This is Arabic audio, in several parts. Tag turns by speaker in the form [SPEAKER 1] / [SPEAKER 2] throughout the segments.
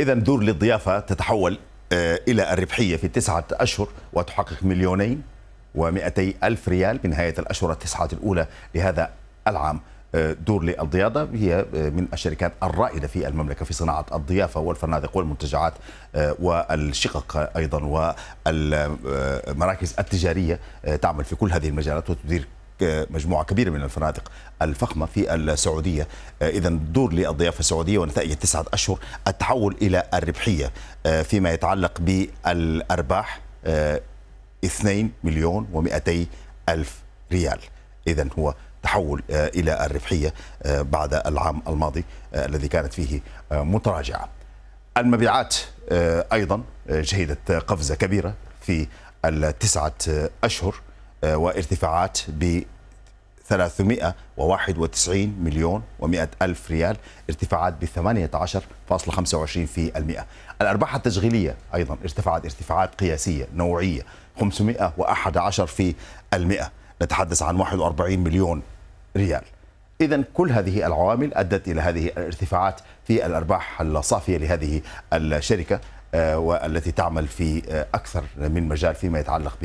[SPEAKER 1] إذا دور للضيافة تتحول آه، إلى الربحية في تسعة أشهر وتحقق مليونين و ألف ريال بنهاية الأشهر التسعة الأولى لهذا العام آه، دور للضيافة هي آه، من الشركات الرائدة في المملكة في صناعة الضيافة والفنادق والمنتجعات والشقق أيضا والمراكز التجارية تعمل في كل هذه المجالات وتدير مجموعة كبيرة من الفنادق الفخمة في السعودية آه، إذا دور للضيافة السعودية ونتائج تسعة أشهر التحول إلى الربحية آه، فيما يتعلق بالأرباح 2 آه، مليون و ألف ريال إذا هو تحول إلى الربحية بعد العام الماضي الذي كانت فيه متراجعة المبيعات أيضا شهدت قفزة كبيرة في التسعة أشهر وارتفاعات ب 391 مليون و100 ألف ريال ارتفاعات ب 18.25% الأرباح التشغيلية أيضا ارتفعت ارتفاعات قياسية نوعية 511 في المئة نتحدث عن 41 مليون ريال إذا كل هذه العوامل أدت إلى هذه الارتفاعات في الأرباح الصافية لهذه الشركة آه، والتي تعمل في آه، أكثر من مجال فيما يتعلق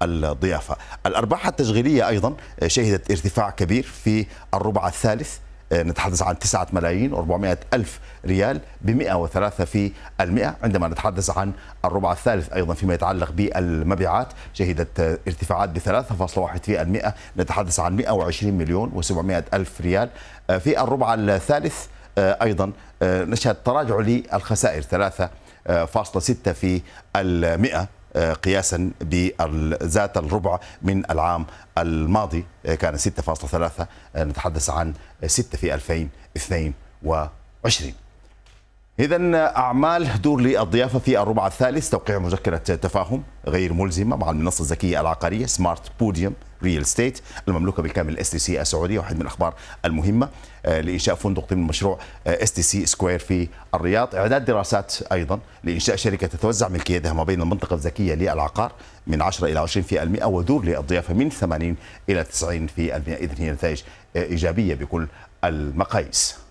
[SPEAKER 1] بالضيافة الأرباح التشغيلية أيضا آه، شهدت ارتفاع كبير في الربع الثالث نتحدث عن 9 ملايين و400 ألف ريال ب 103 في المئة عندما نتحدث عن الربع الثالث أيضا فيما يتعلق بالمبيعات شهدت ارتفاعات ب 3.1 في المئة نتحدث عن 120 مليون و700 ألف ريال في الربع الثالث أيضا نشهد تراجع للخسائر ثلاثة في المئة آه، قياسا بذات الربع من العام الماضي آه، كان 6.3 آه، نتحدث عن 6 في 2022 إذا أعمال دور للضيافة في الربع الثالث توقيع مذكرة تفاهم غير ملزمة مع المنصة الذكية العقارية سمارت بوديوم ريل ستيت المملوكة بالكامل اس تي سي السعودية واحد من الأخبار المهمة آه، لإنشاء فندق ضمن مشروع اس تي سي سكوير في الرياض إعداد دراسات أيضا لإنشاء شركة تتوزع ملكيتها ما بين المنطقة الذكية للعقار من 10 إلى 20% ودور للضيافة من 80 إلى 90% إذن هي نتائج آه، إيجابية بكل المقاييس